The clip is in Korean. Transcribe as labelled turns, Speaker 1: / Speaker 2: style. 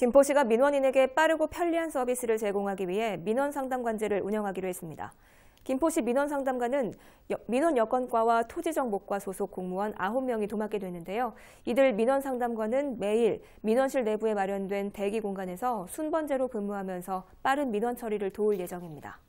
Speaker 1: 김포시가 민원인에게 빠르고 편리한 서비스를 제공하기 위해 민원 상담관제를 운영하기로 했습니다. 김포시 민원 상담관은 민원 여건과와 토지정보과 소속 공무원 9명이 도맡게 되는데요. 이들 민원 상담관은 매일 민원실 내부에 마련된 대기 공간에서 순번제로 근무하면서 빠른 민원 처리를 도울 예정입니다.